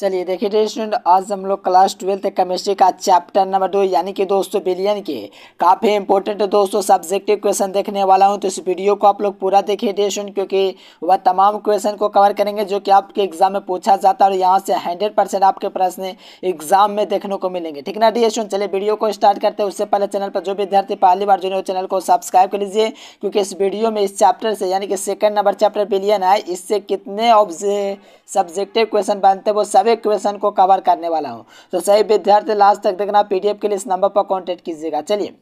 चलिए देखिए day student आज हम लोग क्लास ट्वेल्थ केमिस्ट्री का चैप्टर नंबर दो यानी कि दोस्तों बिलियन के काफ़ी इंपॉर्टेंट दोस्तों सब्जेक्टिव क्वेश्चन देखने वाला हूं तो इस वीडियो को आप लोग पूरा देखिए डे स्टूडेंट क्योंकि वह तमाम क्वेश्चन को कवर करेंगे जो कि आपके एग्जाम में पूछा जाता है और यहाँ से हंड्रेड आपके प्रश्न एग्जाम में देखने को मिलेंगे ठीक ना डे स्टूडेंट चलिए वीडियो को स्टार्ट करते हैं उससे पहले चैनल पर जो विद्यार्थी पहली बार जुड़े हो चैनल को सब्सक्राइब कर लीजिए क्योंकि इस वीडियो में इस चैप्टर से यानी कि सेकेंड नंबर चैप्टर बिलियन है इससे कितने सब्जेक्टिव क्वेश्चन बनते हैं वो सभी सारे क्वेश्चन को कवर करने वाला हूँ तो सही विद्यार्थी लास्ट तक देखना पीडीएफ के लिए इस नंबर पर कॉन्टेक्ट कीजिएगा चलिए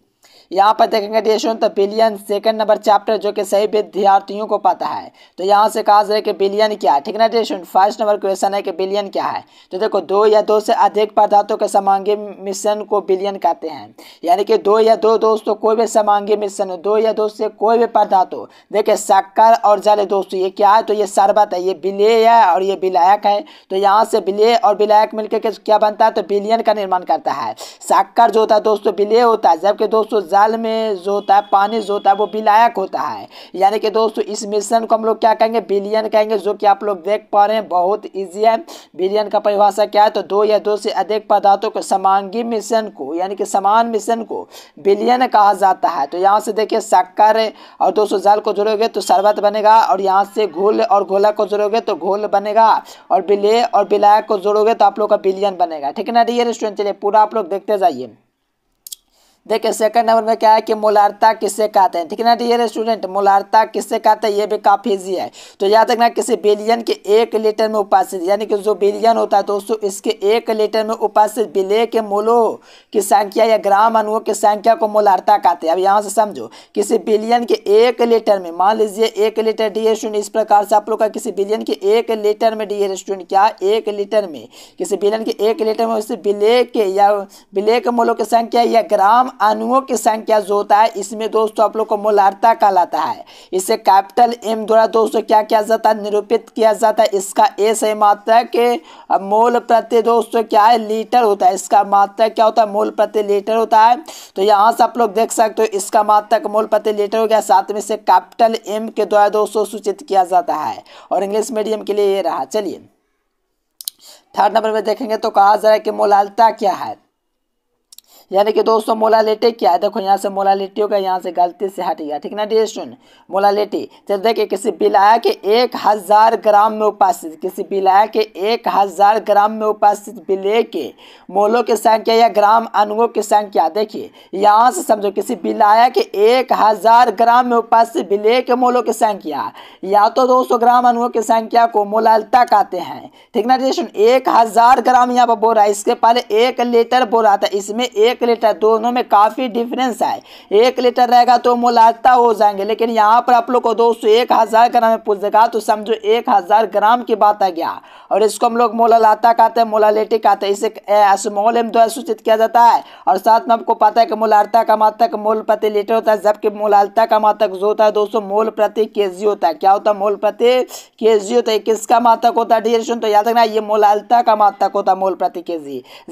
यहाँ पर देखेंगे डेशन तो बिलियन सेकंड नंबर चैप्टर जो कि सही विद्यार्थियों को पता है तो यहाँ से कहा जाए कि बिलियन क्या है ठीक है ना डेशन फर्स्ट नंबर क्वेश्चन है कि बिलियन क्या है तो देखो दो या दो से अधिक पदार्थों के समांगी मिश्रण को बिलियन कहते हैं यानी कि दो या दो दोस्तों तो कोई भी समांगी मिश्रण दो या दो से कोई भी पदार्थ हो देखिए शक्कर और जल दोस्तों ये क्या है तो ये शरबत है ये बिलेय है और ये विलायक है तो यहाँ से बिलेय और विलायक मिलकर क्या बनता है तो बिलियन का निर्माण करता है शक्कर जो होता है दोस्तों तो बिलेय होता है जबकि दोस्तों दोस्तों जाल में जो होता है पानी जो होता है वो बिलायक होता है यानी कि दोस्तों इस मिशन को हम लोग क्या कहेंगे बिलियन कहेंगे जो कि आप लोग देख पा रहे हैं बहुत ईजी है बिलियन का परिभाषा क्या है तो दो या दो से अधिक पदार्थों को समांगी मिशन को यानी कि समान मिशन को बिलियन कहा जाता है तो यहाँ से देखिए शक्कर और दोस्तों जाल को जुड़ोगे तो शरबत बनेगा और यहाँ से घोल और घोला को जुड़ोगे तो घोल बनेगा और बिले और बिलायक को जोड़ोगे तो आप लोग का बिलियन बनेगा ठीक है ना डियर रेस्टोरेंट चलिए पूरा आप लोग देखते जाइए देखिए सेकंड नंबर में क्या है कि मोलारता किससे कहते हैं ठीक है ना डियर स्टूडेंट मोलारता किससे कहते हैं ये भी काफ़ी ईजी है तो याद रखना किसी बिलियन के एक लीटर में उपासित यानी कि जो बिलियन होता है दोस्तों इसके एक लीटर में उपासित बिले के मोलो की संख्या या ग्राम अणुओं की संख्या को मोलारता कहते हैं अब यहाँ से समझो किसी बिलियन के एक लीटर में मान लीजिए एक लीटर डी स्टूडेंट इस प्रकार से आप लोग का किसी बिलियन के एक लीटर में डी स्टूडेंट क्या एक लीटर में किसी बिलियन के एक लीटर में उससे बिले के या बिले के मोलो की संख्या या ग्राम अणुओं की संख्या जो होता है इसमें दोस्तों आप लोग को मोलार्ता कहलाता है इसे कैपिटल एम द्वारा दोस्तों क्या किया जाता है निरूपित किया जाता है इसका एस है के मोल प्रति दोस्तों क्या है लीटर होता है इसका मात्रा क्या होता है मोल प्रति लीटर होता है तो यहाँ से आप लोग देख सकते हो इसका मात्रक मोल प्रति लीटर हो गया साथ में से कैपिटल एम के द्वारा दोस्तों सूचित किया जाता है और इंग्लिश मीडियम के लिए ये रहा चलिए थर्ड नंबर में देखेंगे तो कहा जा रहा है कि मोलालता क्या है यानी कि दोस्तों मोलालिटी क्या है देखो यहाँ से मोलालिटी होगा यहाँ से गलती से हट गया ठीक ना डी स्टूडेंट मोलालिटी चल देखिए किसी बिलाया के एक हज़ार ग्राम में उपस्थित किसी विलाया के एक हज़ार ग्राम में उपस्थित विलय के मोलों की संख्या या ग्राम अनुओं की संख्या देखिए यहाँ से समझो किसी बिलाया के एक हज़ार ग्राम में उपस्थित बिले के मोलों की संख्या या तो दो ग्राम अनुओं की संख्या को मोलालता कहते हैं ठीक ना डी स्टूडेंट एक ग्राम यहाँ पर बोरा इसके पहले एक लीटर बोरा था इसमें एक एक लीटर दोनों में काफ़ी डिफरेंस है एक लीटर रहेगा तो मुलाजता हो जाएंगे लेकिन यहाँ पर आप लोग को दोस्तों एक हज़ार ग्राम में पूछेगा तो समझो एक हज़ार ग्राम की बात आ गया और इसको हम लोग मोलालाता कहते हैं मोलालेटी कहते हैं इसे असमोल एम द्वारा सूचित किया जाता है और साथ में आपको पता है कि मोलाता का मातक मोल प्रति लीटर होता है जबकि मोलालता का मातक जो होता है दोस्तों मोल प्रति के होता है क्या होता है मोल प्रति के होता है किसका मातक होता है डियर तो याद रखना ये मोलालता का मातक होता है मोल प्रति के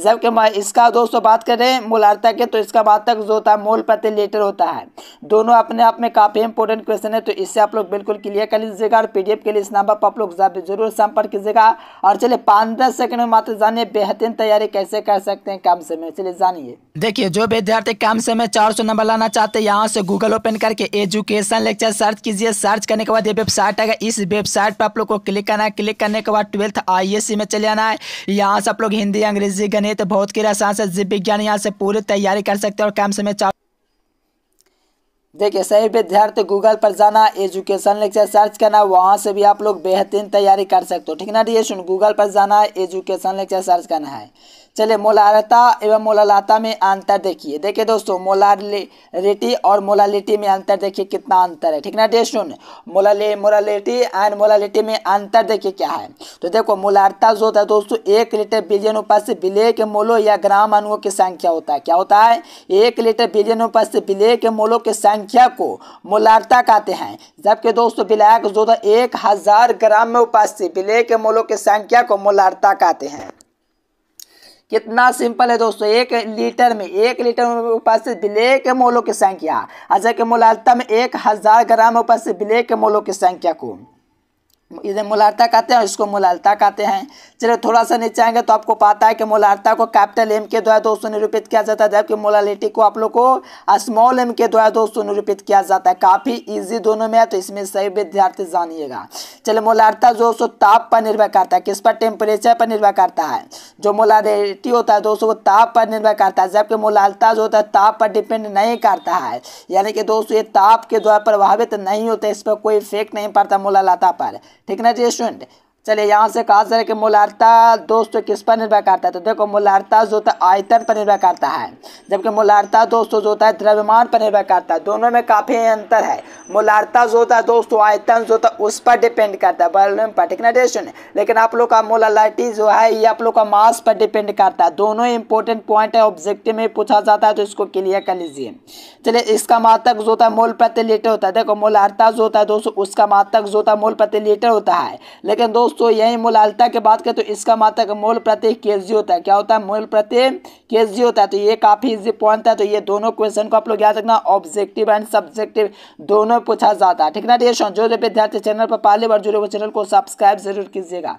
जबकि इसका दोस्तों बात करें मोलार तक है तो इसका बाद तक जो होता है मोल प्रति लीटर होता है दोनों अपने आप में काफ़ी इंपॉर्टेंट क्वेश्चन है तो इससे आप लोग बिल्कुल क्लियर कर लीजिएगा और पीडीएफ के लिए इस नंबर पर आप लोग जरूर संपर्क कीजिएगा और चलिए पाँच दस सेकंड में मात्र जानिए बेहतरीन तैयारी कैसे कर सकते हैं कम समय चलिए जानिए देखिए जो विद्यार्थी कम समय चार सौ नंबर लाना चाहते हैं यहाँ से गूगल ओपन करके एजुकेशन लेक्चर सर्च कीजिए सर्च करने के बाद ये वेबसाइट आएगा इस वेबसाइट पर आप लोग को क्लिक करना है क्लिक करने के बाद ट्वेल्थ आई में चले आना है यहाँ से आप लोग हिंदी अंग्रेजी गणित भौतिक रसायन से जीव विज्ञान यहाँ से पूरी तैयारी कर सकते हैं और कम समय चार देखिए सही विद्यार्थी गूगल पर जाना एजुकेशन लेक्चर सर्च करना वहाँ से भी आप लोग बेहतरीन तैयारी कर सकते हो ठीक ना डी सुन गूगल पर जाना एजुकेशन लेक्चर सर्च करना है चले मोलारता एवं मोलालता में अंतर देखिए देखिए दोस्तों मोलारिटी और मोलालिटी में अंतर देखिए कितना अंतर है ठीक ना डे सुन मोलाले मोलालिटी एंड मोलालिटी में अंतर देखिए क्या है तो देखो मोलारता जो होता है दोस्तों एक लीटर बिलियन ऊपर से बिले के मोलो या ग्राम अणुओं की संख्या होता है क्या होता है एक लीटर बिलियन ऊपर से बिले के मोलो की संख्या को मोलारता कहते हैं जबकि दोस्तों बिलायक जो होता है एक हज़ार ग्राम में ऊपर से के मोलो की संख्या को मोलारता कहते हैं कितना सिंपल है दोस्तों एक लीटर में एक लीटर में उपस्थित बिले के मोलों की संख्या अजय के मोलालता में एक हज़ार ग्राम उपस्थित बिले के मोलों की संख्या को इधर मोलार्ता कहते हैं इसको मुलालता कहते हैं चलिए थोड़ा सा नीचे आएंगे तो आपको पता है कि मोलार्ता को कैपिटल एम के द्वारा दो सौ निरूपित किया जाता है जबकि मोलालिटी को आप लोग को स्मॉल एम के द्वारा दो सौ निरूपित किया जाता है काफ़ी इजी दोनों में है तो इसमें सही विद्यार्थी जानिएगा चलिए मोलार्ता जो सो ताप पर निर्भर करता है किस पर टेम्परेचर पर निर्भर करता है जो मोलारिटी होता है दोस्तों वो ताप पर निर्भर करता है जबकि मोलालता जो होता है ताप पर डिपेंड नहीं करता है यानी कि दोस्तों ये ताप के द्वारा प्रभावित नहीं होता इस पर कोई इफेक्ट नहीं पड़ता मोलालता पर ठीक है ना डियर स्टूडेंट चलिए यहाँ से कहा है कि मूलार्ता दोस्तों किस पर निर्भर करता है तो देखो मूलार्ता जो होता है आयतन पर निर्भर करता है जबकि मूलार्ता दोस्तों जो होता है द्रव्यमान पर निर्भर करता है दोनों में काफ़ी अंतर है मूलार्ता जो होता है दोस्तों आयतन जो होता है उस पर डिपेंड करता है वॉल्यूम पर ठीक ना लेकिन आप लोग का मोलालिटी जो है ये आप लोग का मास पर डिपेंड करता है दोनों इंपॉर्टेंट पॉइंट है ऑब्जेक्टिव में पूछा जाता है तो इसको क्लियर कर लीजिए चलिए इसका मातक जो होता है मोल प्रति लीटर होता है देखो मोलार्ता जो होता है दोस्तों उसका मातक जो होता है मोल प्रति लीटर होता है लेकिन दोस्तों दोस्तों यही आलता की बात करें तो इसका मात्रक मूल प्रत्यय केजी होता है क्या होता है मूल के जी होता है तो ये काफ़ी इजी पॉइंट है तो ये दोनों क्वेश्चन को आप लोग याद रखना ऑब्जेक्टिव एंड सब्जेक्टिव दोनों पूछा जाता है ठीक ना जो जो विद्यार्थी चैनल पर पहली बार जुड़े हुए चैनल को सब्सक्राइब जरूर कीजिएगा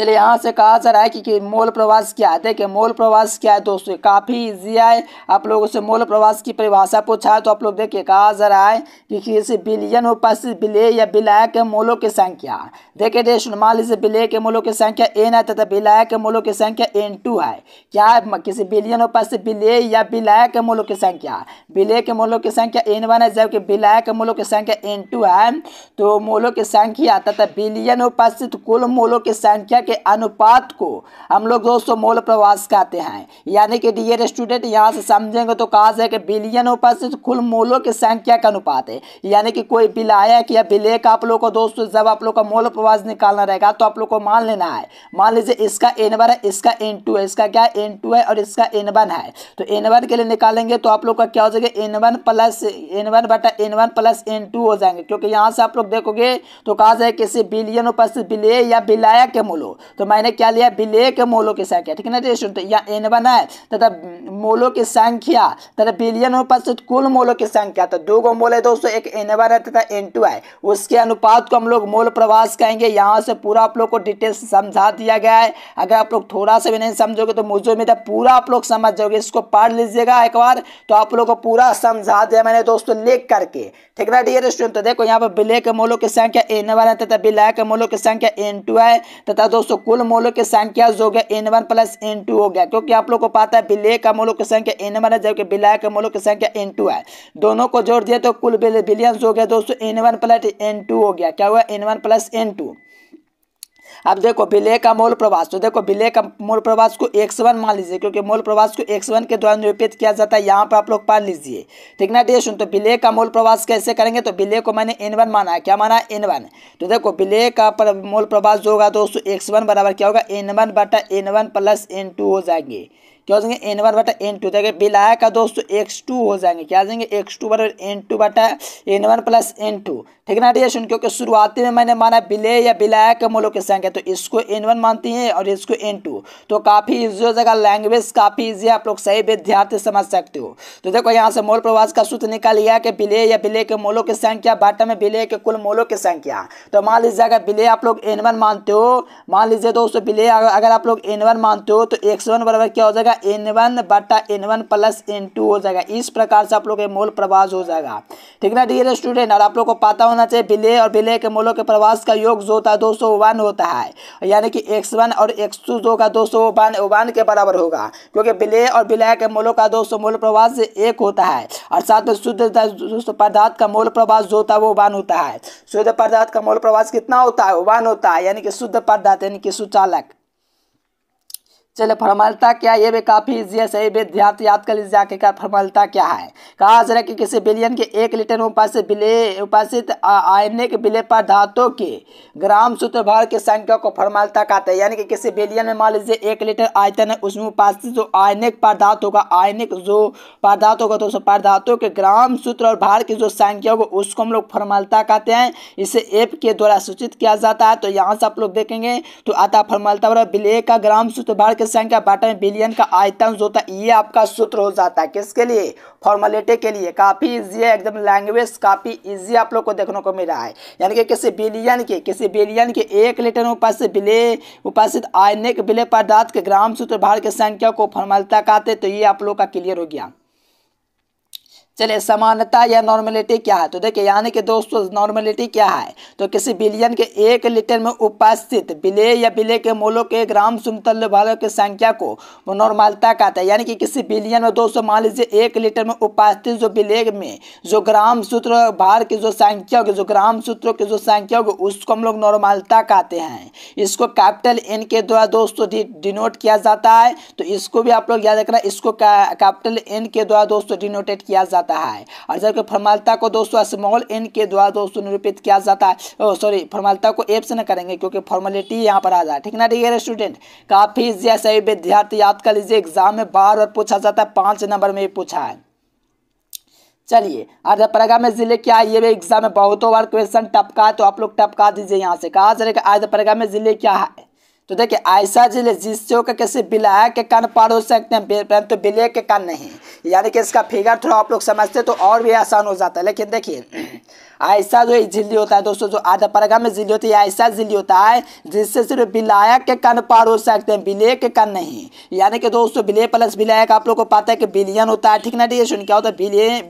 चलिए यहाँ से कहा जा रहा है कि, कि मोल प्रवास क्या है देखिए मोल प्रवास क्या है दोस्तों काफ़ी इजी है आप लोगों से मोल प्रवास की परिभाषा पूछा है तो आप लोग देखिए कहा जा रहा है कि किसी बिलियन उपस्थित बिले या बिलाय के मोलों की संख्या देखिए देश मान लीजिए बिले के मोलों की संख्या एन है तथा बिलाय के मोलों की संख्या एन टू है क्या है किसी बिलियन उपस्थित बिले या बिलाय के मोलों की संख्या बिले के मोलों की संख्या एन वन है जबकि बिलाय के मोलों की संख्या एन टू है तो मोलों की संख्या तथा बिलियन उपस्थित कुल मोलों की संख्या के अनुपात को हम लोग दोस्तों मोल प्रवास कहते हैं यानी कि डियर स्टूडेंट यहाँ से समझेंगे तो कहा से कि बिलियन उपस्थित कुल मोलों की संख्या का अनुपात है यानी कि कोई बिल आया कि या विलेख आप लोग को दोस्तों जब आप लोग का मोल प्रवास निकालना रहेगा तो आप लोग को मान लेना है मान लीजिए इसका एन है इसका एन है इसका क्या एन है और इसका एन है तो एन के लिए निकालेंगे तो आप लोग का क्या हो जाएगा N one plus N one बटा N one plus N two हो जाएंगे क्योंकि यहाँ से आप लोग देखोगे तो कहा जाए किसी बिलियन उपस्थित बिले या बिलाया के मूल टू तो मैंने क्या लिया विलेय मोलों की संख्या ठीक है ना रेशो तो यहाँ एन बना है तथा मोलों की संख्या तथा बिलियन उपस्थित कुल मोलों की संख्या तो दो गो मोल है दोस्तों एक एन वन है तथा एन टू है उसके अनुपात को हम लोग मोल प्रवास कहेंगे यहाँ से पूरा आप लोग को डिटेल समझा दिया गया है अगर आप लोग थोड़ा सा भी नहीं समझोगे तो मुझे उम्मीद है पूरा आप लोग समझ जाओगे इसको पढ़ लीजिएगा एक बार तो आप लोग को पूरा समझा दिया मैंने दोस्तों लिख करके ठीक ना डियर तो स्टूडेंट तो देखो यहाँ पर के मोलों की संख्या एन वन है तथा के मोलों की संख्या एन टू है तथा दोस्तों दोस्तों कुल मूल्य की संख्या जो गया N one plus N two हो गया क्योंकि आप लोग को पता है विलय का मूल्य की संख्या एन वन है जबकि विलय का मूल्य की संख्या एन टू है दोनों को जोड़ दिया तो कुल बिलियंस हो गया दोस्तों N one plus N two हो गया क्या हुआ N one plus N two अब देखो विलय का मूल प्रवास तो देखो विलय का मूल प्रवास को एक्स वन मान लीजिए क्योंकि मूल प्रवास को एक्स वन के द्वारा निरूपित किया जाता है यहाँ पर आप लोग पढ़ लीजिए ठीक ना देश तो विलय का मूल प्रवास कैसे करेंगे तो विलय को मैंने एन वन माना है क्या माना एन वन तो देखो विलय का मूल प्रवास जो होगा दोस्तों एक्स वन बराबर क्या होगा एन वन बटा N one plus N two हो जाएंगे क्या हो जाएंगे एन वन बटा एन टू देखिए विलायक का दोस्तों एक्स टू हो जाएंगे क्या जाएंगे एक्स टू बराबर एन टू बटा N one plus N two ठीक है ना डियर क्योंकि शुरुआती में मैंने माना बिले या के मूलों की संख्या तो इसको एन वन मानती है और इसको एन टू तो काफ़ी ईजी हो जाएगा लैंग्वेज काफ़ी ईजी आप लोग सही विद्यार्थी समझ सकते हो तो देखो यहाँ से मोल प्रवास का सूत्र निकाल लिया कि बिले या बिले के मोलों की संख्या बाटा में बिले के कुल मोलों की संख्या तो मान लीजिए अगर बिले आप लोग एन वन मानते हो मान लीजिए दोस्तों बिले अगर आप लोग एन वन मानते हो तो एक्स वन बराबर क्या हो जाएगा एन वन बटा N one plus N two हो जाएगा इस प्रकार से आप लोग के मोल प्रवास हो जाएगा ठीक ना डियर स्टूडेंट और आप लोग को पता होना चाहिए विलय और विलय के मोलों के प्रवास का योग जो होता है दो सौ वन होता है यानी कि एक्स वन और एक्स टू जो का दो सौ वन वन के बराबर होगा क्योंकि विलय और विलय के मोलों का दो सौ मोल प्रवास एक होता है और साथ में शुद्ध पदार्थ का मोल प्रवास जो होता है वो वन होता है शुद्ध पदार्थ का मोल प्रवास कितना होता है वन होता है यानी कि शुद्ध पदार्थ यानी कि सुचालक चलिए फॉर्मलता क्या ये भी काफ़ी इजी है सही विद्यार्थी याद कर लीजिए आखिर का फॉर्मलता क्या है कहा जा है कि किसी बिलियन के एक लीटर उपासित बिले उपासित आयनिक बिले पर धातु के ग्राम सूत्र भार की संख्या को फॉर्मलता कहते हैं यानी कि किसी बिलियन में मान लीजिए एक लीटर आयतन है उसमें उपासित जो आयनिक पदार्थ होगा आयनिक जो पदार्थ होगा तो उस पदार्थों के ग्राम सूत्र और भार की जो संख्या होगा उसको हम लोग फॉर्मलता कहते हैं इसे एप के द्वारा सूचित किया जाता है तो यहाँ से आप लोग देखेंगे तो आता फॉर्मलता बिले का ग्राम सूत्र भार पाकिस्तान का में बिलियन का आयतन जो होता है ये आपका सूत्र हो जाता है किसके लिए फॉर्मेलिटी के लिए काफ़ी इजी है एकदम लैंग्वेज काफ़ी इजी आप लोग को देखने को मिल रहा है यानी कि किसी बिलियन के किसी बिलियन के एक लीटर में उपस्थित बिले उपस्थित आयनिक बिले पदार्थ के ग्राम सूत्र भार की संख्या को फॉर्मलता कहते तो ये आप लोग का क्लियर हो गया चलिए समानता या नॉर्मलिटी क्या है तो देखिए यानी कि दोस्तों नॉर्मलिटी क्या है तो किसी बिलियन के एक लीटर में उपस्थित बिले या बिले के मोलों के ग्राम समतल्य भागों की संख्या को वो नॉर्मलता कहता है यानी कि किसी बिलियन में दोस्तों मान लीजिए एक लीटर में उपस्थित जो बिले में जो ग्राम सूत्र भार की जो संख्या होगी जो ग्राम सूत्रों की जो संख्या होगी उसको हम लोग नॉर्मलता कहते हैं इसको कैपिटल एन के द्वारा दोस्तों डिनोट किया जाता है तो इसको भी आप लोग याद रखना इसको कैपिटल एन के द्वारा दोस्तों डिनोटेट किया जाता है जाता है और की फॉर्मालता को दोस्तों स्मॉल एन के द्वारा दोस्तों निरूपित किया जाता है सॉरी फॉर्मालता को एप से ना करेंगे क्योंकि फॉर्मेलिटी यहाँ पर आ जाए ठीक ना डियर स्टूडेंट काफ़ी इजी सही विद्यार्थी याद कर लीजिए एग्जाम में बार बार पूछा जाता है पाँच नंबर में पूछा है चलिए आजपरागा में जिले क्या है ये भी एग्जाम में बहुतों बार क्वेश्चन टपका है तो आप लोग टपका दीजिए यहाँ से कहा चलेगा आजपरागा में जिले क्या है तो देखिए ऐसा जिले जिससे होकर कैसे विलायक के कान पार हो सकते हैं तो परंतु तो विलय के कान नहीं यानी कि इसका फिगर थोड़ा आप लोग समझते तो और भी आसान हो जाता है लेकिन देखिए ऐसा जो झिल्ली होता है दोस्तों जो आधा परगा में झिल्ली होती है ऐसा झिल्ली होता है जिससे सिर्फ विलायक के कन पार हो सकते हैं बिले के कन नहीं यानी कि दोस्तों बिले प्लस विलायक आप लोग को पता है कि बिलियन होता है ठीक ना ठीक सुन क्या होता है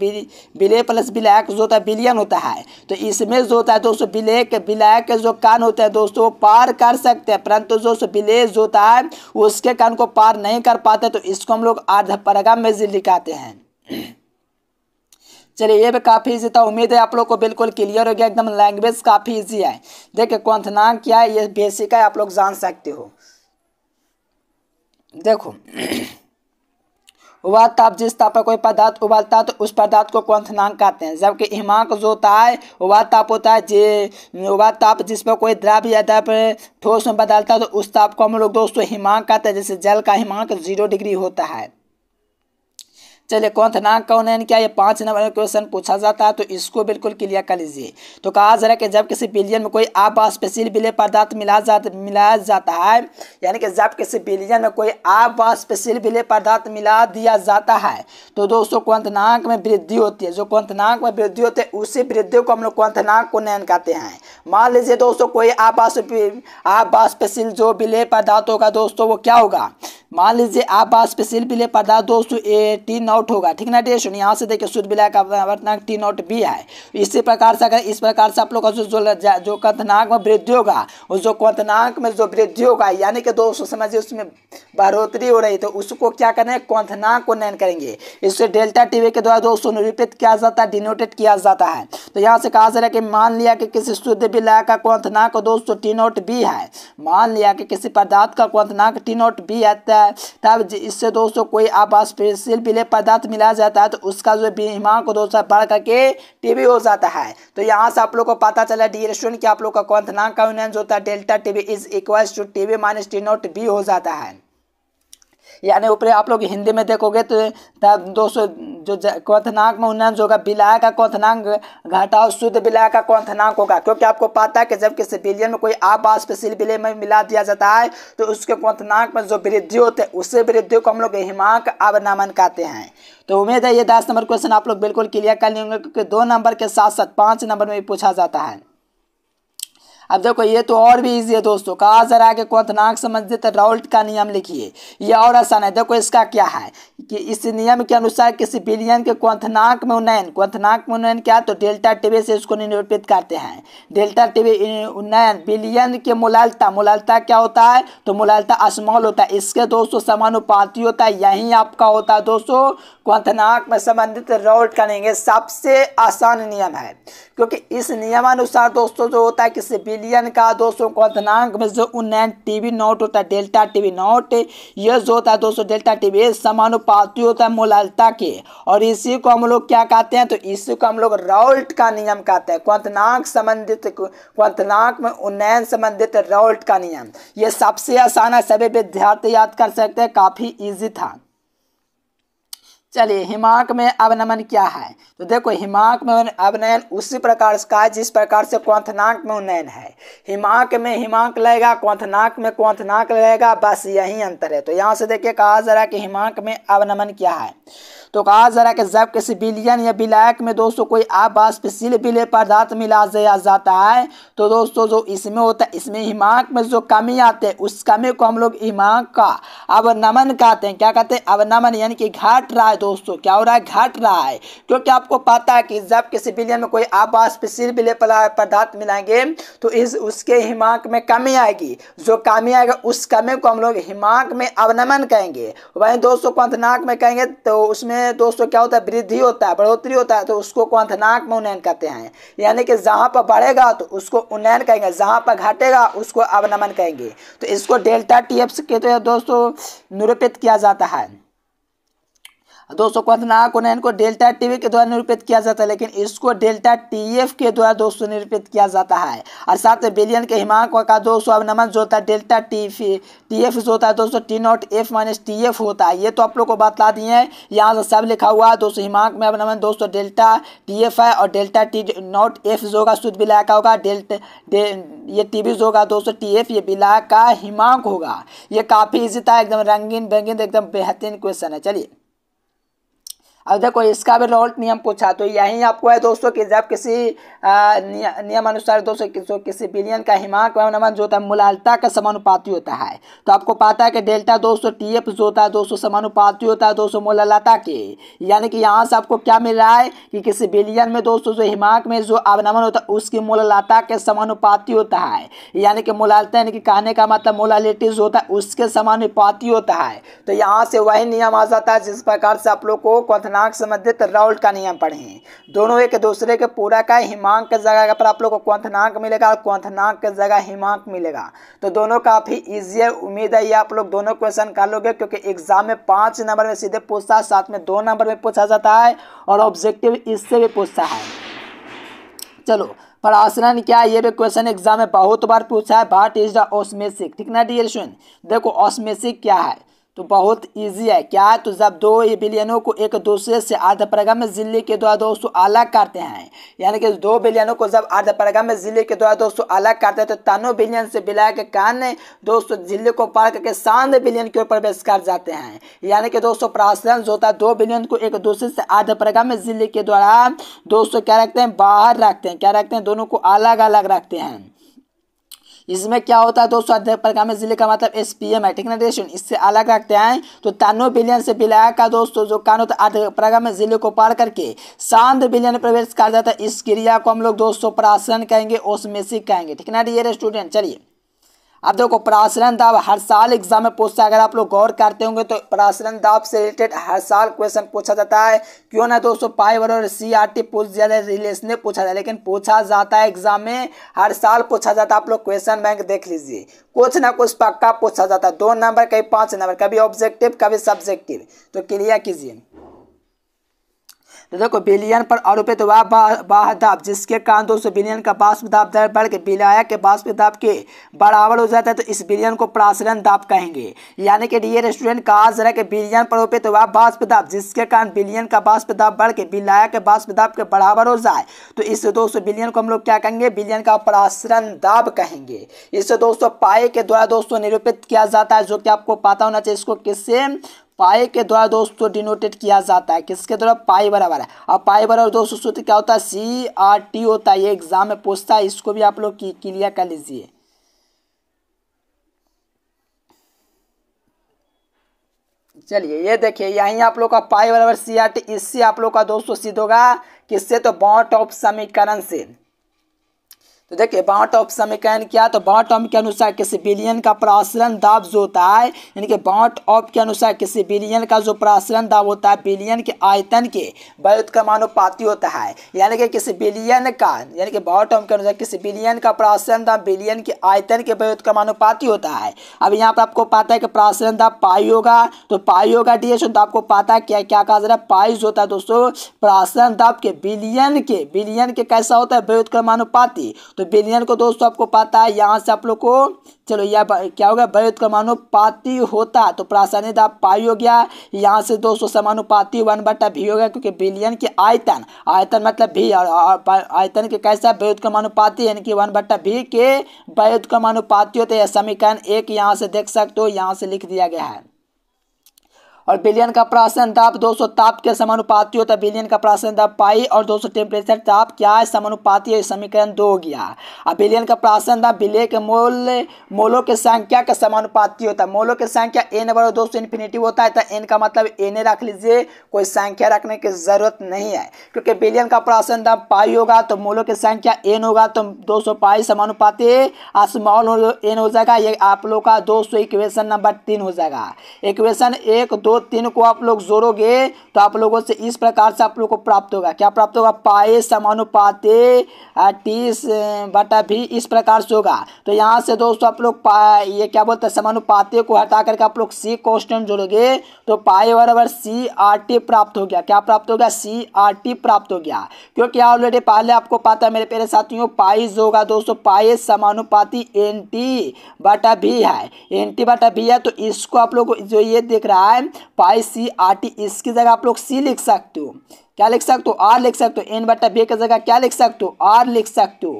बिले प्लस विलायक जो होता है बिलियन होता है तो इसमें जो होता है दोस्तों बिले के विलायक के जो कान होते हैं दोस्तों पार कर सकते हैं परंतु जो बिले जो होता है उसके कान को पार नहीं कर पाते तो इसको हम लोग आधा परगा में झिल्ली कहते हैं चलिए ये भी काफ़ी ईजी था उम्मीद है आप लोग को बिल्कुल क्लियर हो गया एकदम लैंग्वेज काफ़ी ईजी है देखिए क्वंथनांक क्या है ये बेसिक है आप लोग जान सकते हो देखो वह ताप जिस ताप पर कोई पदार्थ उबालता है तो उस पदार्थ को क्वंथनांग कहते हैं जबकि हिमांक जो होता है वह ताप होता है जे वह ताप जिस पर कोई द्रव या द्रव ठोस में बदलता है तो उस ताप को हम लोग दोस्तों हिमांक कहते हैं जैसे जल का हिमांक जीरो डिग्री होता है चलिए कौन था नाग कौन है क्या ये पाँच नंबर क्वेश्चन पूछा जाता है तो इसको बिल्कुल क्लियर कर लीजिए तो कहा जा रहा है कि जब किसी बिलियन में कोई आप स्पेसिल बिलिय पदार्थ मिला जा मिलाया जाता है यानी कि जब किसी बिलियन में कोई आप स्पेसिल बिलिय पदार्थ मिला दिया जाता है तो दोस्तों क्वंथनाक में वृद्धि होती है जो क्वंथनाक में वृद्धि होती है उसी वृद्धि को हम लोग क्वंथनाक को नयन कहते हैं मान लीजिए दोस्तों कोई आप स्पेसिल जो बिलिय पदार्थ होगा दोस्तों वो क्या होगा मान लीजिए आप आज पे भी ले पाता दोस्तों ए टी नोट होगा ठीक ना स्टूडेंट यहाँ से देखिए सूर्य बिलाय का वर्तनाक टी नोट बी है इसी प्रकार से अगर इस प्रकार से आप लोग का जो जो कथनाक में वृद्धि होगा और जो क्वनांक में जो वृद्धि होगा यानी कि दोस्तों समझिए उसमें बढ़ोतरी हो रही तो उसको क्या करें क्वनांक को नयन करेंगे इससे डेल्टा टी के द्वारा दोस्तों निरूपित किया जाता है डिनोटेट किया जाता है तो यहाँ से कहा जा रहा है कि मान लिया कि किसी शुद्ध विलय का क्वंथनाक दोस्तों टी नोट बी है मान लिया कि किसी पदार्थ का क्वंथनाक टी नोट बी आता है तब इससे दोस्तों कोई आपाशल विलय पदार्थ मिला जाता है तो उसका जो को दोस्तों बढ़ करके टी हो जाता है तो यहाँ से आप लोग को पता चला डी रेस्टोरेंट कि आप लोग का क्वंथनाक का delta T is equal to T minus T naught B हो जाता है यानी ऊपर आप लोग हिंदी में देखोगे तो दो सौ जो क्वथनांक में उन्नयन होगा बिलाय का क्वथनांक घटाओ शुद्ध बिलाय का क्वथनांक होगा क्योंकि आपको पता है कि जब किसी बिलियन में कोई आप बाष्पशील बिले में मिला दिया जाता है तो उसके क्वथनांक में जो वृद्धि होते हैं उसी वृद्धि को हम लोग हिमांक अवनामन कहते हैं तो उम्मीद है ये दस नंबर क्वेश्चन आप लोग बिल्कुल क्लियर कर लेंगे क्योंकि दो नंबर के साथ साथ पाँच नंबर में भी पूछा जाता है अब देखो ये तो और भी ईजी है दोस्तों कहा जरा के क्वथनाक समझते तो राउल्ट का नियम लिखिए ये और आसान है देखो इसका क्या है कि इस नियम के अनुसार किसी बिलियन के क्वथनाक में उन्नयन क्वथनाक में उन्नयन क्या तो डेल्टा टीवी से इसको निरूपित करते हैं डेल्टा टीवी उन्नयन बिलियन के मुलालता मुलालता क्या होता है तो मुलालता असमॉल होता है इसके दोस्तों समानुपाती होता है यही आपका होता है दोस्तों क्वथनाक में संबंधित राउल्ट का नियम सबसे आसान नियम है क्योंकि इस नियमानुसार दोस्तों जो होता है किसी मिलियन का दोस्तों क्वनांक में जो उन्नयन टीवी नोट होता है डेल्टा टीवी नोट यह जो होता है दोस्तों डेल्टा टीवी समानुपाती होता है मूलता के और इसी को हम लोग क्या कहते हैं तो इसी को हम लोग रॉल्ट का नियम कहते हैं क्वनाक संबंधित क्वनाक में उन्नयन संबंधित रॉल्ट का नियम यह सबसे आसान है सभी विद्यार्थी याद कर सकते हैं काफ़ी ईजी था चलिए हिमांक में अवनमन क्या है तो देखो हिमांक में अवनयन उसी प्रकार का है जिस प्रकार से क्वंथनाक में उन्नयन है हिमांक में हिमांक लगेगा क्वंथनाक में क्वंथनाक लगेगा बस यही अंतर है तो यहाँ से देखिए कहा जरा कि हिमांक में अवनमन क्या है तो कहा ज़रा कि जब किसी बिलियन या बिलैक में दोस्तों कोई आबास्पिल बिले पदार्थ मिला जाता है तो दोस्तों जो इसमें होता है इसमें हिमाक में जो कमी आते हैं उस कमी को हम लोग हिमाक का अवनमन कहते हैं क्या कहते हैं अवनमन यानी कि घट रहा है दोस्तों क्या हो रहा है घट रहा है क्योंकि आपको पता है कि जब किसी बिलियन में कोई फिसल बिले पदार्थ मिलाएंगे तो इस उसके हिमाक में कमी आएगी जो कमी आएगा उस कमी को हम लोग हिमाक में अवनमन कहेंगे वही दोस्तों पंथनाक में कहेंगे तो उसमें में दोस्तों क्या होता है वृद्धि होता है बढ़ोतरी होता है तो उसको क्वांथनाक में उन्नयन कहते हैं यानी कि जहाँ पर बढ़ेगा तो उसको उन्नयन कहेंगे जहाँ पर घटेगा उसको अवनमन कहेंगे तो इसको डेल्टा टी के तो दोस्तों निरूपित किया जाता है दोस्तों क्वेश्चन आ को डेल्टा टी के द्वारा निरूपित किया जाता है लेकिन इसको डेल्टा टी के द्वारा दोस्तों निरूपित किया जाता है और साथ में बिलियन के हिमांक का दोस्तों अवनमन जो होता है डेल्टा टी टी एफ जो होता है दोस्तों T naught F minus T F होता है ये तो आप लोग को बता दिए हैं यहाँ से सब लिखा हुआ है दोस्तों हिमांक में अवनमन दोस्तों डेल्टा टी एफ है और डेल्टा टी नॉट एफ जो होगा शुद्ध विलायक का होगा डेल्टा डे ये टी जो होगा दोस्तों टी एफ ये विलायक का हिमांक होगा ये काफ़ी इजी था एकदम रंगीन बंगीन एकदम बेहतरीन क्वेश्चन है चलिए अब देखो इसका भी रोल नियम पूछा तो यही आपको है दोस्तों कि जब किसी नियम अनुसार दोस्तों किसी किसी बिलियन का हिमांक एवं जो होता है मूलालता का समानुपाती होता है तो आपको पता है कि डेल्टा दोस्तों टी एफ जो होता है दोस्तों समानुपाती होता है दोस्तों मूलालता के यानी कि यहाँ से आपको क्या मिल रहा है कि किसी बिलियन में दोस्तों जो हिमांक में जो अवनमन होता है उसकी मूलालता के समानुपाती होता है यानी कि मूलालता यानी कि कहने का मतलब जो होता है उसके समानुपाती होता है तो यहाँ से वही नियम आ जाता है जिस प्रकार से आप लोग को क्वथना नाग संबंधित राउल का नियम पढ़ें दोनों एक दूसरे के पूरा का हिमांक के जगह पर आप लोग को क्वंथनाक मिलेगा और क्वंथनाक के जगह हिमांक मिलेगा तो दोनों काफ़ी ईजी है उम्मीद है ये आप लोग दोनों क्वेश्चन कर लोगे क्योंकि एग्जाम में पाँच नंबर में सीधे पूछता है साथ में दो नंबर में पूछा जाता है और ऑब्जेक्टिव इससे भी पूछता है चलो परासरण क्या है ये भी क्वेश्चन एग्जाम में बहुत बार पूछा है भाट इज द ऑस्मेसिक ठीक ना डियर स्टूडेंट देखो ऑस्मेसिक क्या है तो बहुत इजी है क्या तो जब दो बिलियनों को एक दूसरे से अर्धपरगम जिले के द्वारा दोस्तों अलग करते हैं यानी कि दो बिलियनों को जब में जिले के द्वारा दोस्तों अलग करते हैं तो तनो बिलियन से बिला के कान दोस्तों जिले को पार करके सांद बिलियन के ऊपर प्रवेश कर जाते हैं यानी कि दोस्तों जो होता है दो बिलियन को एक दूसरे से में जिले के द्वारा दोस्तों क्या रखते हैं बाहर रखते हैं क्या रखते हैं दोनों को अलग अलग रखते हैं इसमें क्या होता है दोस्तों अध्यक्ष जिले का मतलब एस पी एम है ठीक ना रेशन इससे अलग रखते हैं तो तानो बिलियन से बिलाया का दोस्तों जो कानून अध्यक्ष है अध्यक्ष जिले को पार करके शांत बिलियन प्रवेश कर जाता है इस क्रिया को हम लोग दोस्तों प्राशन कहेंगे ओसमेसिक कहेंगे ठीक ना ये स्टूडेंट चलिए अब देखो परासरण दाब हर साल एग्जाम में पूछता है अगर आप लोग गौर करते होंगे तो परासरण दाब से रिलेटेड हर साल क्वेश्चन पूछा जाता है क्यों ना दोस्तों पाइवर और सी आर टी पूछ जाए रिलेशन पूछा जाए लेकिन पूछा जाता है एग्जाम में हर साल पूछा जाता है आप लोग क्वेश्चन बैंक देख लीजिए कुछ ना कुछ पक्का पूछा जाता है दो नंबर कभी पाँच नंबर कभी ऑब्जेक्टिव कभी सब्जेक्टिव तो क्लियर कीजिए तो देखो बिलियन पर आरोपित हुआ बाहदाब जिसके कारण दोस्तों बिलियन का बाष्प दाब दर बढ़ के बिलाया के बाष्प दाब के बराबर हो जाता है तो इस बिलियन को प्रासरण दाब कहेंगे यानी कि डी रेस्टोरेंट का आज रहा है कि बिलियन पर आरोपित हुआ बाष्प दाब जिसके कारण बिलियन का बाष्प दाब बढ़ के बिलाया के बाष्प दाब के बराबर हो जाए तो इस दोस्तों बिलियन को हम लोग क्या कहेंगे बिलियन का प्रासरण दाब कहेंगे इससे दोस्तों पाए के द्वारा दोस्तों निरूपित किया जाता है जो कि आपको पता होना चाहिए इसको किससे पाए के द्वारा दोस्तों डिनोटेट किया जाता है किसके द्वारा पाई बराबर है अब पाई बराबर दोस्तों सूत्र क्या होता है सी आर टी होता है ये एग्जाम में पूछता है इसको भी आप लोग क्लियर कर लीजिए चलिए ये देखिए यहीं आप लोग का पाई बराबर सी आर टी इससे आप लोग का दोस्तों सिद्ध होगा किससे तो बॉट ऑफ समीकरण से तो देखिए बाट ऑफ समीकरण क्या तो बाट ऑफ के अनुसार किसी बिलियन का प्रासरण दाब जो होता है यानी कि बाट ऑफ के अनुसार किसी बिलियन का जो प्रासरण दाब होता है बिलियन के आयतन के व्युत्क्रमानुपाती होता है यानी कि किसी बिलियन का यानी कि बाट ऑफ के अनुसार किसी बिलियन का प्रासरण दाब बिलियन के आयतन के व्युत्क्रमानुपाती होता है अब यहाँ पर आपको पता है कि प्रासरण दाब पाई होगा तो पाई होगा डी एच तो आपको पता है क्या क्या कहा जा रहा है पाई जो होता है दोस्तों प्रासरण दाब के बिलियन के बिलियन के कैसा होता है व्युत्क्रमानुपाती तो बेलियन को दोस्तों आपको पता है यहाँ से आप लोग को चलो यह क्या होगा वैध क्रमानुपाती होता तो प्रासनिक आप पाई हो गया यहाँ से दोस्तों समानुपाती वन बटा भी हो गया क्योंकि बिलियन के आयतन आयतन मतलब भी और आयतन के कैसा वैध क्रमानुपाती यानी कि वन बटा भी के वैध क्रमानुपाती होते समीकरण एक यहाँ से देख सकते हो यहाँ से लिख दिया गया है और बिलियन का प्राशन दो 200 ताप के समानुपाती होता तो है बिलियन का प्राशन दाप पाई और 200 टेम्परेचर ताप तो क्या है समानुपाती समीकरण दो हो गया और बिलियन का प्राशन दाप बिलियन के मोल मोलों के संख्या का समानुपाती होता है मोलों की संख्या एन बराबर दो सौ इन्फिनिटी होता है तो एन का मतलब एन रख लीजिए कोई संख्या रखने की जरूरत नहीं है क्योंकि बिलियन का प्राशन दाप पाई होगा तो मोलों की संख्या एन होगा तो दो सौ पाई समानुपाती स्मॉल एन हो जाएगा ये आप लोग का दो सौ इक्वेशन नंबर तीन हो जाएगा इक्वेशन एक दो तीन को आप लोग जोड़ोगे तो आप लोगों से इस प्रकार से आप लोग को प्राप्त होगा क्या प्राप्त होगा पाए समानुपाते तीस बटा भी इस प्रकार से होगा तो यहाँ से दोस्तों आप लोग ये क्या बोलते हैं समानुपाते को हटा करके आप लोग सी कॉन्स्टेंट जोड़ोगे तो पाए बराबर सी आर टी प्राप्त हो गया क्या प्राप्त हो गया सी आर टी प्राप्त हो गया क्योंकि ऑलरेडी पहले आपको पता है मेरे प्यारे साथियों पाई जो होगा दोस्तों पाए समानुपाति एन टी बटा भी है एन टी बटा भी है तो इसको आप लोग जो ये देख रहा है पाई सी आर टी इसकी जगह आप लोग सी लिख सकते हो क्या लिख सकते हो आर लिख सकते हो एन बट्टा बे की जगह क्या लिख सकते हो आर लिख सकते हो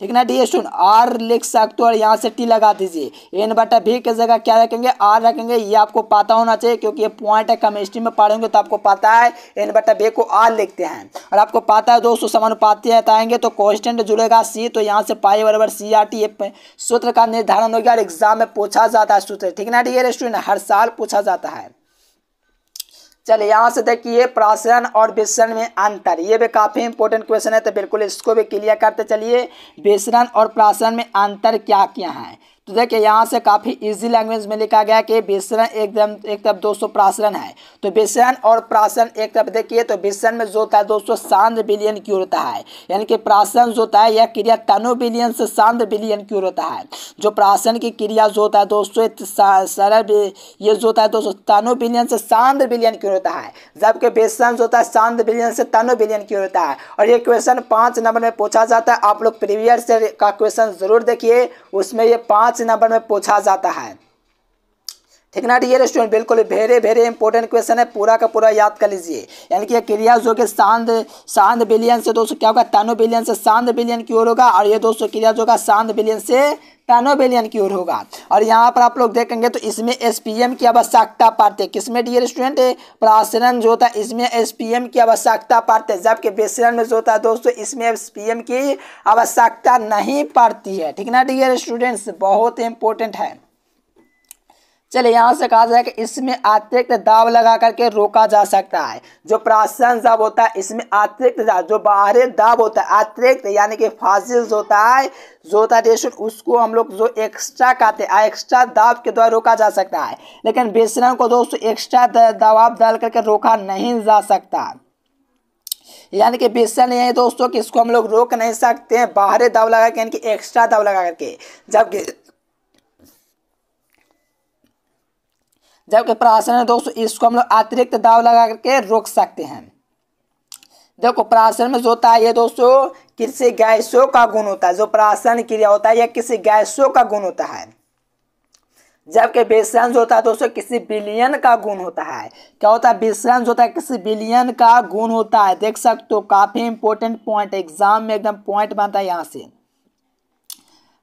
ठीक ना डी स्टूडेंट आर लिख सकते हो और यहाँ से टी लगा दीजिए एन बटा भी की जगह क्या रखेंगे आर रखेंगे ये आपको पता होना चाहिए क्योंकि ये पॉइंट है केमिस्ट्री में पढ़ेंगे तो आपको पता है एन बटा भी को आर लिखते हैं और आपको पता है दोस्तों समानुपाती आएंगे तो कॉन्स्टेंट जुड़ेगा सी तो यहाँ से पाई बराबर सी आर टी ये सूत्र का निर्धारण हो गया और एग्जाम में पूछा जाता है सूत्र ठीक ना ठीक है स्टूडेंट हर साल पूछा जाता है चलिए यहाँ से देखिए प्रासरण और विसरण में अंतर ये भी काफ़ी इंपॉर्टेंट क्वेश्चन है तो बिल्कुल इसको भी क्लियर करते चलिए विसरण और प्रासरण में अंतर क्या क्या है तो देखिए यहाँ से काफ़ी इजी लैंग्वेज में लिखा गया कि विसरण एकदम एक तरफ दोस्तों प्रासरण है तो विसरण और प्रासरण एक तरफ देखिए तो विसरण में जो होता है दोस्तों सांद्र विलियन की होता है यानी कि प्रासरण जो होता है यह क्रिया तनु विलियन से सांद्र विलियन की होता है जो प्रासरण की क्रिया जो होता है दोस्तों सरल ये जो होता है दोस्तों तनु विलियन से सांद्र विलियन की होता है जबकि विसरण जो होता है सांद्र विलियन से तनु विलियन की होता है और ये क्वेश्चन पाँच नंबर में पूछा जाता है आप लोग प्रीवियस का क्वेश्चन जरूर देखिए उसमें ये पाँच पाँच नंबर में पूछा जाता है ठीक ना ये स्टूडेंट बिल्कुल वेरी वेरी इंपॉर्टेंट क्वेश्चन है पूरा का पूरा याद कर लीजिए यानी कि क्रिया जो कि सांद सांद बिलियन से दोस्तों क्या होगा तानो बिलियन से सांद बिलियन की ओर होगा और ये दोस्तों क्रिया जो होगा सांद बिलियन से तानो बिलियन की ओर होगा और यहाँ पर आप लोग देखेंगे तो इसमें एस पी एम की आवश्यकता पाते किसमें डियर स्टूडेंट प्रासरण जो होता है इसमें एस पी एम की आवश्यकता पाते जबकि बेसरन में जो होता है दोस्तों इसमें एस पी एम की आवश्यकता नहीं पड़ती है ठीक ना डियर स्टूडेंट्स बहुत इंपॉर्टेंट है चलिए यहाँ से कहा जाए कि इसमें अतिरिक्त दाब लगा करके रोका जा सकता है जो प्राशन दाब होता है इसमें अतिरिक्त दाब जो बाहरी दाब होता है अतिरिक्त यानी कि फाजिल होता है जो होता है उसको हम लोग जो एक्स्ट्रा कहते हैं एक्स्ट्रा दाब के द्वारा रोका जा सकता है लेकिन बेसरण को दोस्तों एक्स्ट्रा दबाव डाल करके रोका नहीं जा सकता यानी कि बेसन ये है दोस्तों कि इसको हम लोग रोक नहीं सकते हैं बाहरी दाव लगा के यानी कि एक्स्ट्रा दाव लगा करके जब जबकि प्राशन में दोस्तों इसको हम लोग अतिरिक्त दाव लगा करके रोक सकते हैं देखो प्राशन में जो होता है ये दोस्तों किसी गैसों का गुण होता है जो प्राशन क्रिया होता है यह किसी गैसों का गुण होता है जबकि बेसन जो होता है दोस्तों किसी बिलियन का गुण होता है क्या होता है बेसन जो होता है किसी बिलियन का गुण होता है देख सकते हो काफ़ी इंपॉर्टेंट पॉइंट एग्जाम में एकदम पॉइंट बनता है यहाँ से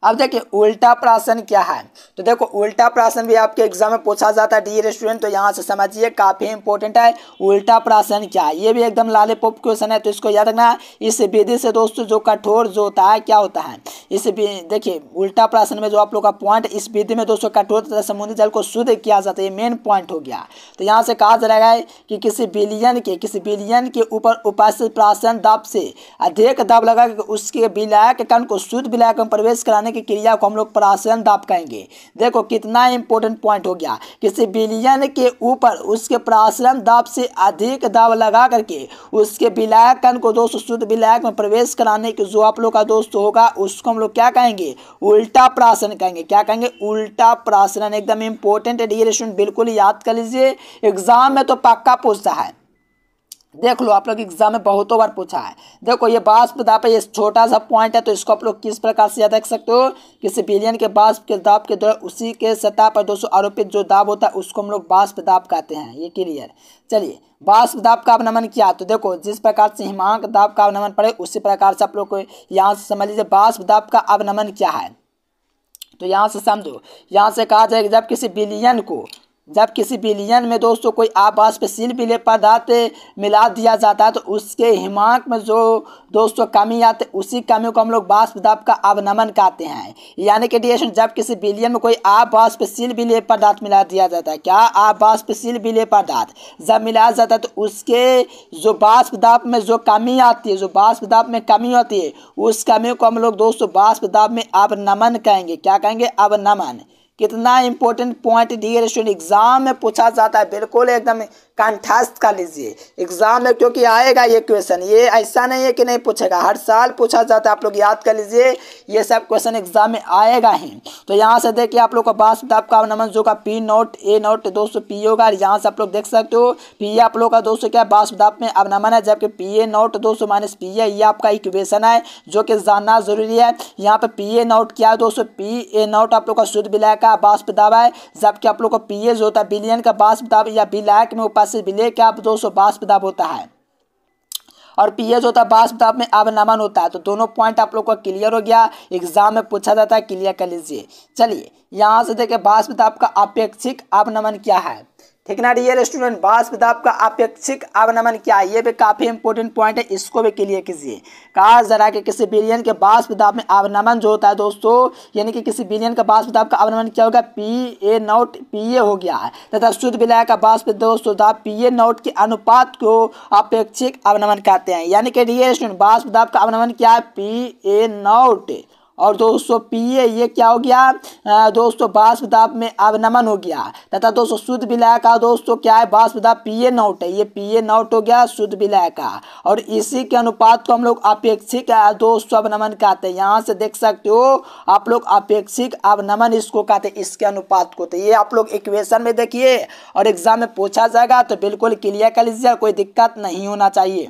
अब देखिए उल्टा प्राशन क्या है तो देखो उल्टा प्राशन भी आपके एग्जाम में पूछा जाता है डी स्टूडेंट तो यहाँ से समझिए काफ़ी इंपॉर्टेंट है उल्टा प्राशन क्या है ये भी एकदम लाले पॉप क्वेश्चन है तो इसको याद रखना इस विधि से दोस्तों जो कठोर जो होता है क्या होता है इस देखिए उल्टा प्राशन में जो आप लोग का पॉइंट इस विधि में दोस्तों कठोर तथा समुद्री जल को शुद्ध किया जाता है ये मेन पॉइंट हो गया तो यहाँ से कहा जा रहा है कि किसी बिलियन के किसी बिलियन के ऊपर उपस्थित प्राशन दाब से अधिक दाब लगा उसके विलायक कण को शुद्ध विलायक में प्रवेश कराने की क्रिया को हम लोग पराशयन दाप कहेंगे देखो कितना इंपॉर्टेंट पॉइंट हो गया किसी विलियन के ऊपर उसके पराशयन दाप से अधिक दाब लगा करके उसके विलायक कण को दोस्तों शुद्ध विलायक में प्रवेश कराने के जो आप लोग का दोस्त होगा उसको हम लोग क्या कहेंगे उल्टा प्राशन कहेंगे क्या कहेंगे उल्टा प्राशन एकदम इंपॉर्टेंट है बिल्कुल याद कर लीजिए एग्जाम में तो पक्का पूछता है देख लो आप लोग एग्जाम में बहुतों बार पूछा है देखो ये बाष्प दाप ये छोटा सा पॉइंट है तो इसको आप लोग किस प्रकार से याद रख सकते हो किसी बिलियन के बाष्प के दाप के दौरान उसी के सतह पर दोस्तों आरोपित जो दाब होता है उसको हम लोग बाष्प दाप कहते हैं ये क्लियर चलिए बाष्प दाप का अवनमन किया तो देखो जिस प्रकार से हिमांक दाप का अवनमन पड़े उसी प्रकार से आप लोग को यहाँ से समझ लीजिए बाष्प दाप का अवनमन क्या है तो यहाँ से समझो यहाँ से कहा जाए जब किसी बिलियन को जब किसी बिलियन में दोस्तों कोई आवासशील बिले पदार्थ मिला दिया जाता है तो उसके हिमाक में जो दोस्तों कमी आती है उसी कमी को हम लोग बाष्प दाब का अवनमन कहते हैं यानी कि डिएशन जब किसी बिलियन में कोई आवासशील बिले पदार्थ मिला दिया जाता है क्या आवासशील बिले पदार्थ जब मिलाया जाता है तो उसके जो बाष्प दाब में जो कमी आती है जो बाष्प दाब में कमी होती है उस कमी को हम लोग दोस्तों बाष्प दाब में अवनमन कहेंगे क्या कहेंगे अवनमन कितना important point dear student exam में पूछा जाता है बिल्कुल एकदम कंठस्थ कर लीजिए एग्जाम में क्योंकि आएगा ये क्वेश्चन ये ऐसा नहीं है कि नहीं पूछेगा हर साल पूछा जाता है आप लोग याद कर लीजिए ये सब क्वेश्चन एग्जाम में आएगा ही तो यहाँ से देखिए आप लोग को बास का नमन जो का पी नोट ए नोट दो सौ पी होगा यहाँ से आप लोग देख सकते हो पी ए आप लोग का दो सौ क्या बासुदाप में अवनमन है जबकि पी ए नोट दो सौ माइनस पी ए ये आपका इक्वेशन है जो कि जानना जरूरी है यहाँ पे पी ए नोट क्या है दोस्तों पी ए नोट आप लोग का शुद्ध बिलैक का बाष्प है जबकि आप लोग को पी ए जो होता है बिलियन का बाष्प या बिलैक में ऊपर से विलय क्या दोस्तों बाष्प दाब होता है और पीएच होता है बाष्प दाब में अवनमन होता है तो दोनों पॉइंट आप लोग का क्लियर हो गया एग्जाम में पूछा जाता है क्लियर कर लीजिए चलिए यहाँ से देखें बाष्प दाब का अपेक्षिक अवनमन क्या है ठीक ना डियर स्टूडेंट बास दाब का अपेक्षिक अवनमन क्या है ये भी काफ़ी इंपॉर्टेंट पॉइंट है इसको भी क्लियर कीजिए कहा जरा कि किसी बिलियन के बास दाब में अवनमन जो होता है दोस्तों यानी कि किसी बिलियन का बास दाब का अवनमन क्या होगा P A naught P A हो गया है तथा शुद्ध विलय का बास दोस्तों पी ए नोट के अनुपात को अपेक्षिक अवनमन कहते हैं यानी कि डियर स्टूडेंट बास विदाप का अवनमन क्या है पी ए नोट और दोस्तों पीए ये क्या हो गया दोस्तों बाष्प में अवनमन हो गया तथा दोस्तों शुद्ध विलय का दोस्तों क्या है बाष्प पीए नोट है ये पीए नोट हो गया शुद्ध विलय का और इसी के अनुपात को हम लोग अपेक्षिक दोस्तों अवनमन कहते हैं यहाँ से देख सकते हो आप लोग अपेक्षिक अवनमन इसको कहते हैं इसके अनुपात को तो ये आप लोग इक्वेशन में देखिए और एग्जाम में पूछा जाएगा तो बिल्कुल क्लियर कर लीजिए कोई दिक्कत नहीं होना चाहिए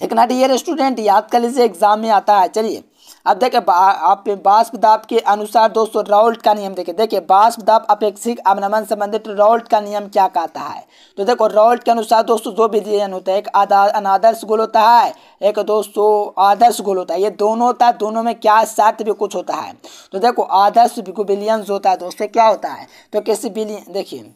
ठीक ना डियर स्टूडेंट याद कर लीजिए एग्जाम में आता है चलिए अब देखिए आप बाष्प दाब के अनुसार दोस्तों रॉल्ट का नियम देखिए देखिए बाष्प दाब अपेक्षिक अवनमन संबंधित रॉल्ट का नियम क्या कहता है तो देखो रॉल्ट के अनुसार दोस्तों दो विधियन होता है एक अनादर्श गोल होता है एक दोस्तों आदर्श गोल होता है ये दोनों होता है दोनों में क्या साथ भी कुछ होता है तो देखो आदर्श विलियंस होता है दोस्तों क्या होता है तो किसी बिलियन देखिए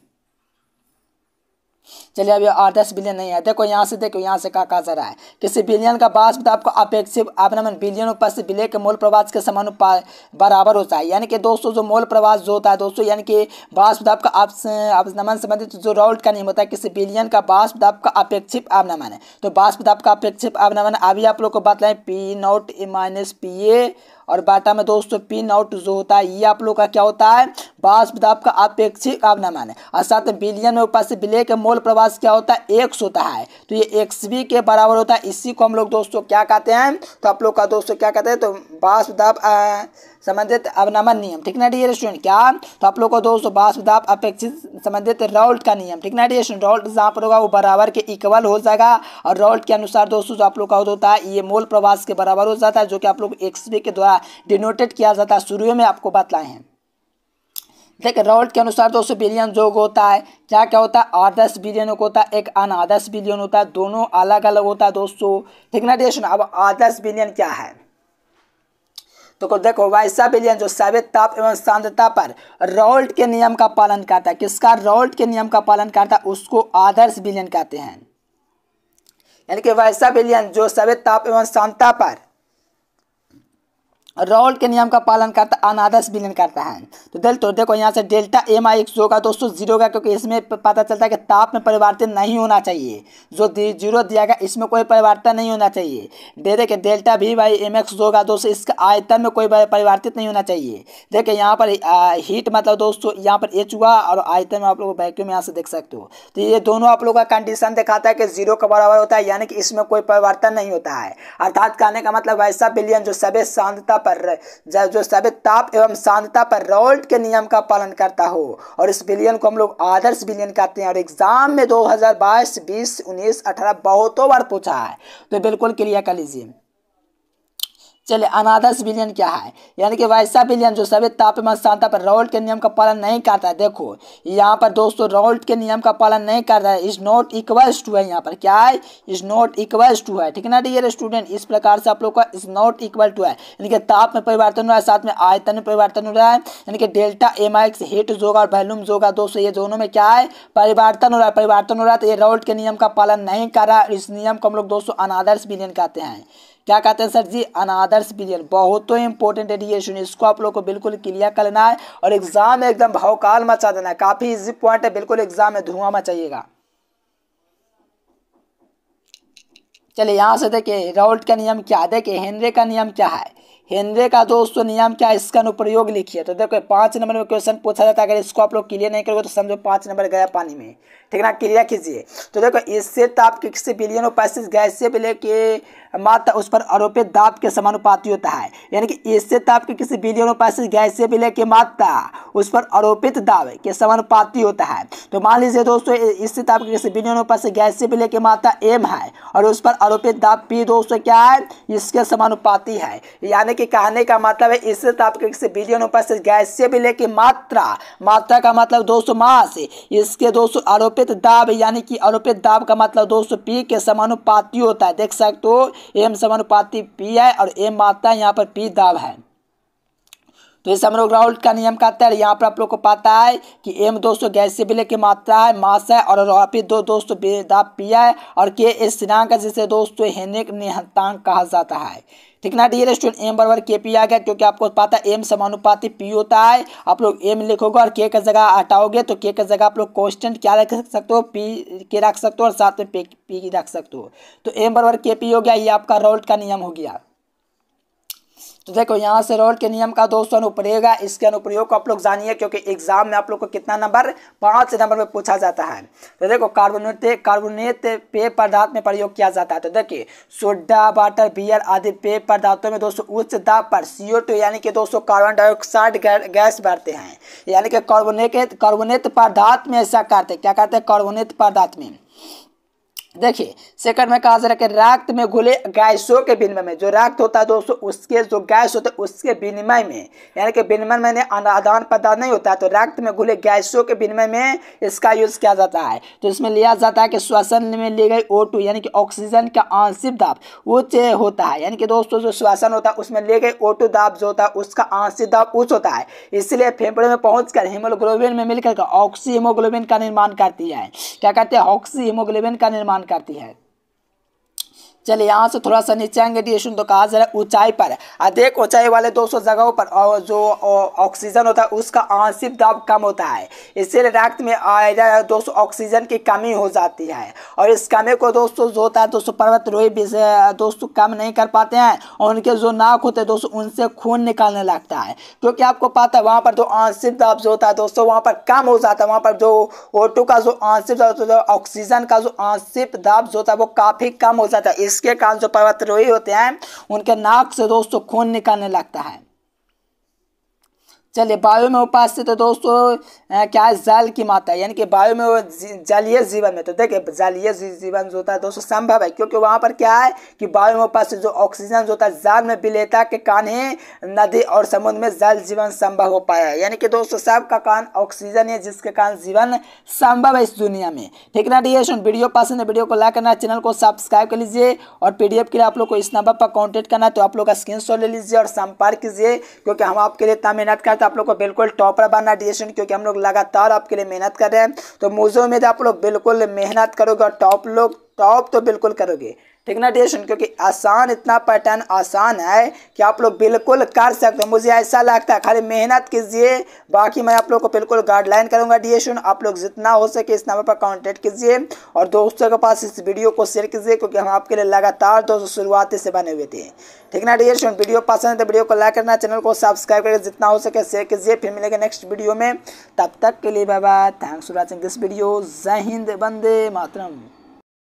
चलिए अभी आठ दस बिलियन नहीं है देखो यहाँ से देखो यहाँ से कहा जा रहा है किसी बिलियन का बास तो आपको अपेक्षित आपनमन बिलियन ऊपर से बिले के मोल प्रवास के समान बराबर होता है यानी कि दोस्तों जो मोल प्रवास जो होता है दोस्तों यानी कि बास वाष्प आपका आपनमन संबंधित जो रोल्ट का नियम होता है किसी बिलियन का बास वाष्प आपका अपेक्षित आपनमन है तो बास वाष्प आपका अपेक्षित आपनमन अभी आप लोग को बताएं P naught minus P A और बाटा में दोस्तों पी नोट जो होता है ये आप लोग का क्या होता है पास दाब तो का अपेक्षित अवनमन अर्थात बिलियन में उपस्थित विलय के मोल प्रवास क्या होता है एक्स होता है तो ये एक्स बी के बराबर होता है इसी को हम लोग दोस्तों क्या कहते हैं तो आप लोग का दोस्तों क्या कहते हैं तो बास दाब तो संबंधित अवनमन नियम ठीक ना डी स्टूडेंट क्या तो आप लोग को दोस्तों बास दाब तो अपेक्षित संबंधित रॉल्ट का नियम ठीक ना डी स्टूडेंट रॉल्ट जहाँ पर होगा वो बराबर के इक्वल हो जाएगा और रॉल्ट के अनुसार दोस्तों जो आप लोग का होता है ये मोल प्रवास के बराबर हो जाता है जो कि आप लोग एक्स के द्वारा डिनोटेड किया जाता है शुरू में आपको बतलाए हैं लेकिन राउल्ट के अनुसार दोस्तों बिलियन जो होता है क्या क्या होता है आदर्श बिलियन होता है एक अनादर्श बिलियन होता है दोनों अलग अलग होता है दोस्तों ठीक ना डेशन अब आदर्श बिलियन क्या है तो को देखो वैसा बिलियन जो सवेद ताप एवं सांद्रता पर रॉल्ट के नियम का पालन करता है किसका रॉल्ट के नियम का पालन करता है उसको आदर्श बिलियन कहते हैं यानी कि वैसा बिलियन जो सवेद ताप एवं सांद्रता पर रॉल के नियम का पालन करता अनादर्श विलयन करता है तो दल तो देखो यहाँ से डेल्टा एम आई एक्स होगा दोस्तों जीरो का क्योंकि इसमें पता चलता है कि ताप में परिवर्तन नहीं होना चाहिए जो जीरो दिया गया इसमें कोई परिवर्तन नहीं होना चाहिए दे के डेल्टा भी बाई एम एक्स होगा दोस्तों इसका आयतन में कोई परिवर्तित नहीं होना चाहिए देखिए यहाँ पर हीट मतलब दोस्तों यहाँ पर एच हुआ और आयतन में आप लोग वैक्यूम यहाँ से देख सकते हो तो ये दोनों आप लोग का कंडीशन दिखाता है कि जीरो का बराबर होता है यानी कि इसमें कोई परिवर्तन नहीं होता है अर्थात कहने का मतलब वैसा बिलियन जो सभी शांतता पर जो सभी ताप एवं शांतता पर रोल्ट के नियम का पालन करता हो और इस बिलियन को हम लोग आदर्श बिलियन कहते हैं और एग्जाम में 2022, 20, 19, 18 बहुतों बार पूछा है तो बिल्कुल क्लियर कर लीजिए चले अनादर्श विलयन क्या है यानी कि वैसा विलयन जो सभी तापमान शांता पर रॉल्ट के नियम का पालन नहीं करता है देखो यहाँ पर दोस्तों रॉल्ट के नियम का पालन नहीं करता है इज नॉट इक्वल्स टू है यहाँ पर क्या है इज नॉट इक्वल्स टू है ठीक है ना डियर स्टूडेंट इस प्रकार से आप लोग का इज नॉट इक्वल टू है यानी कि ताप में परिवर्तन हो रहा है साथ में आयतन में परिवर्तन हो रहा है यानी कि डेल्टा एम एक्स हीट जोगा और वैल्यूम जोगा दोस्तों ये दोनों में क्या है परिवर्तन हो रहा है परिवर्तन हो रहा है तो ये रॉल्ट के नियम का पालन नहीं कर रहा है इस नियम को हम लोग दोस्तों अनादर्श विलयन कहते हैं क्या कहते हैं सर जी अनादर्स बिलियन बहुत तो इंपॉर्टेंट सुनिए इसको आप लोग को बिल्कुल क्लियर करना है और एग्जाम में एकदम भावकाल मचा देना है काफ़ी इजी पॉइंट है बिल्कुल एग्जाम में धुआं मचाइएगा चलिए यहाँ से देखिए रॉल्ट का नियम क्या है देखिए हेनरे का नियम क्या है हेनरे का दोस्तों नियम क्या है इसका अनुप्रयोग लिखिए तो देखो पाँच नंबर में क्वेश्चन पूछा जाता है अगर इसको आप लोग क्लियर नहीं करोगे तो समझो पाँच नंबर गया पानी में ठीक ना क्लियर कीजिए तो देखो इससे ताप तो किसी बिलियन पैसेज गैस से के मात्र उस पर आरोपित दाब के समानुपाती होता है यानी कि इससे ताप तो के किसी बिलियन पैसेज गैस से मिले के मात्रा उस पर आरोपित दाब के समानुपाती होता है तो मान लीजिए दोस्तों इससे ताप तो के किसी बिलियन पैसेज गैस से मिले के मात्रा एम है और उस पर आरोपित दाब पी दोस्तों क्या है इसके समानुपाती है यानी यानी कि कहने का मतलब है इससे तात्विक तो से बिलियन उपस्थित गैस से भी लेकिन मात्रा मात्रा का मतलब 200 मास इसके 200 आरोपित दाब यानी कि आरोपित दाब का मतलब 200 पी के समानुपाती होता है देख सकते हो एम समानुपाती पी है और एम मात्रा यहाँ पर पी दाब है तो इस हम लोग राउल्ट का नियम कहते हैं यहाँ पर आप लोग को पता है कि एम दोस्तों गैस बिले की मात्रा है मास है और रॉपी दो दोस्तों सौ पिया है और के एस स्थिरांक है जिसे दोस्तों हेनिक निहतांग कहा जाता है ठीक ना डी रेस्टोरेंट एम बराबर के पी आ गया क्योंकि आपको पता है एम समानुपाती पी होता है आप लोग एम लिखोगे और के का जगह हटाओगे तो के का जगह आप लोग कॉन्स्टेंट क्या रख सकते हो पी के रख सकते हो और साथ में पी रख सकते हो तो एम बराबर के पी हो गया ये आपका रोल्ट का नियम हो गया तो देखो यहाँ से रोल के नियम का दोस्तों अनुप्रयोग है इसके अनुप्रयोग को आप लोग जानिए क्योंकि एग्जाम में आप लोग को कितना नंबर पाँच नंबर में पूछा जाता है तो देखो कार्बोनेट कार्बोनेट पेय पदार्थ में प्रयोग किया जाता है तो देखिए सोडा वाटर बियर आदि पेय पदार्थों में दोस्तों उच्च दाब पर सीओ टू यानी कि दोस्तों कार्बन डाइऑक्साइड गैस बढ़ते हैं यानी कि कार्बोनेट कार्बोनेट पदार्थ में ऐसा करते क्या करते हैं कार्बोनेट पदार्थ में देखिए सेकंड में कहा जा रहा है कि रक्त में घुले गैसों के विनिमय में जो रक्त होता है दोस्तों उसके जो गैस होते हैं उसके विनिमय में यानी कि विनिमय में आदान प्रदान नहीं होता है तो रक्त में घुले गैसों के विनिमय में इसका यूज़ किया जाता है तो इसमें लिया जाता है कि श्वसन में ली गई ओ यानी कि ऑक्सीजन का आंशिक दाब उच्च होता है यानी कि दोस्तों जो श्वसन होता है उसमें ली गई ओ दाब जो होता है उसका आंशिक दाब उच्च होता है इसलिए फेफड़े में पहुँच हीमोग्लोबिन में मिलकर ऑक्सी हीमोग्लोबिन का निर्माण करती है क्या कहते हैं ऑक्सी हीमोग्लोबिन का निर्माण करती है चलिए यहाँ से थोड़ा सा नीचे आएंगे डिएशन तो कहा जा रहा है ऊंचाई पर अधिक ऊंचाई वाले सौ जगहों पर और जो ऑक्सीजन होता है उसका आंशिक दाब कम होता है इसीलिए रक्त में दोस्तों ऑक्सीजन की कमी हो जाती है और इस कमी को दोस्तों जो होता है दोस्तों पर्वत दोस्तों कम नहीं कर पाते हैं और उनके जो नाक होते हैं दोस्तों उनसे खून निकालने लगता है क्योंकि आपको पता है वहाँ पर जो आंशिक दाब जो होता है दोस्तों वहाँ पर कम हो जाता है वहाँ पर जो ओटू का जो आंशिक ऑक्सीजन का जो आंशिक दाब जो होता है वो काफ़ी कम हो जाता है जिसके कारण जो पर्वतरोही होते हैं उनके नाक से दोस्तों खून निकलने लगता है चलिए बायो में उपास्थित तो दोस्तों क्या है जल की मात्रा यानी कि बायो में जलीय जीवन में तो देखिए जलीय जीवन जो होता है दोस्तों संभव है क्योंकि वहाँ पर क्या है कि बायो में उपास्थित जो ऑक्सीजन जो होता है जल में विलेता के कारण ही नदी और समुद्र में जल जीवन संभव हो पाया है यानी कि दोस्तों सबका कारण ऑक्सीजन है जिसके कारण जीवन संभव है इस दुनिया में ठीक ना डी वीडियो पसंद है वीडियो को लाइक करना चैनल को सब्सक्राइब कर लीजिए और पी के लिए आप लोग को इस नंबर पर कॉन्टेक्ट करना तो आप लोग का स्क्रीन ले लीजिए और संपर्क कीजिए क्योंकि हम आपके लिए इतना मेहनत करते तो आप लोग को बिल्कुल टॉपर बनना डिसीजन क्योंकि हम लोग लगातार आपके लिए मेहनत कर रहे हैं तो मुझे उम्मीद है आप लोग बिल्कुल मेहनत करोगे और टॉप लोग टॉप तो बिल्कुल करोगे ठीक ना डिशन क्योंकि आसान इतना पैटर्न आसान है कि आप लोग बिल्कुल कर सकते हो मुझे ऐसा लगता है खाली मेहनत कीजिए बाकी मैं आप लोग को बिल्कुल गाइडलाइन करूंगा डिएशन आप लोग जितना हो सके इस नंबर पर कॉन्टैक्ट कीजिए और दोस्तों के पास इस वीडियो को शेयर कीजिए क्योंकि हम आपके लिए लगातार दोस्तों शुरुआती से बने हुए थे ठीक ना डिएशन वीडियो पसंद है तो वीडियो को लाइक करना चैनल को सब्सक्राइब करके जितना हो सके शेयर कीजिए फिर मिलेगा नेक्स्ट वीडियो में तब तक के लिए बाबा thanks for watching this video जय हिंद बंदे मातरम